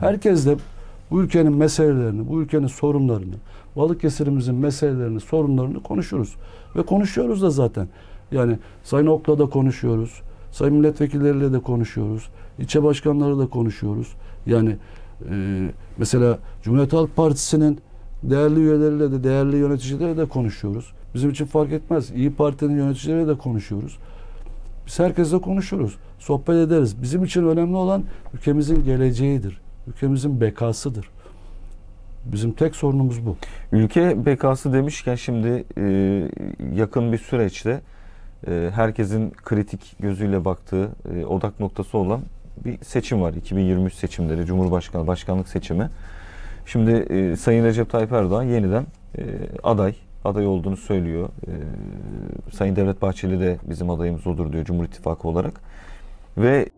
Herkes de bu ülkenin meselelerini, bu ülkenin sorunlarını, Balıkesir'imizin meselelerini, sorunlarını konuşuruz. Ve konuşuyoruz da zaten. Yani Sayın Ok'la da konuşuyoruz. Sayın milletvekilleriyle de konuşuyoruz. İlçe başkanları da konuşuyoruz. Yani e, mesela Cumhuriyet Halk Partisi'nin değerli üyeleriyle de değerli yöneticileriyle de konuşuyoruz. Bizim için fark etmez. İyi Parti'nin yöneticileriyle de konuşuyoruz. Biz herkesle konuşuruz. Sohbet ederiz. Bizim için önemli olan ülkemizin geleceğidir ülkemizin bekasıdır. Bizim tek sorunumuz bu. Ülke bekası demişken şimdi e, yakın bir süreçte e, herkesin kritik gözüyle baktığı e, odak noktası olan bir seçim var. 2023 seçimleri, Cumhurbaşkanı, başkanlık seçimi. Şimdi e, Sayın Recep Tayyip Erdoğan yeniden e, aday, aday olduğunu söylüyor. E, Sayın Devlet Bahçeli de bizim adayımız odur diyor Cumhur İttifakı olarak. Ve